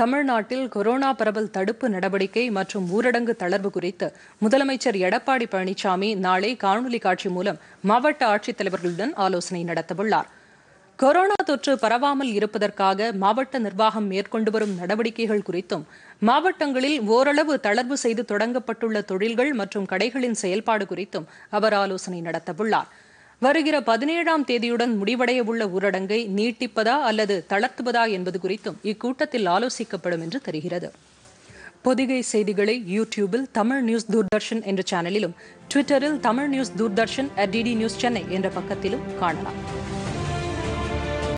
தமிழ்நாட்டில் கொரோனா பரவல் தடுப்பு நடவடிக்கை மற்றும் ஊரடங்கு தளர்வு குறித்து முதலமைச்சர் எடப்பாடி பழனிசாமி நாளை காணொலி காட்சி மூலம் மாவட்ட ஆட்சித்தலைவர்களுடன் ஆலோசனை நடத்தவுள்ளார் கொரோனா தொற்று பரவாமல் இருப்பதற்காக மாவட்ட நிர்வாகம் மேற்கொண்டு வரும் நடவடிக்கைகள் குறித்தும் மாவட்டங்களில் ஓரளவு தளர்வு செய்து தொடங்கப்பட்டுள்ள தொழில்கள் மற்றும் கடைகளின் செயல்பாடு குறித்தும் அவர் ஆலோசனை நடத்தவுள்ளாா் வருகிற பதினேழாம் தேதியுடன் முடிவடைய உள்ள ஊரடங்கை நீட்டிப்பதா அல்லது தளர்த்துவதா என்பது குறித்தும் இக்கூட்டத்தில் ஆலோசிக்கப்படும் என்று தெரிகிறது பொதிகை செய்திகளை யூடியூபில் தமிழ் நியூஸ் தூர்தர்ஷன் என்ற சேனலிலும் ட்விட்டரில் Tamil news Doordarshan at DD news Chennai என்ற பக்கத்திலும் காணலாம்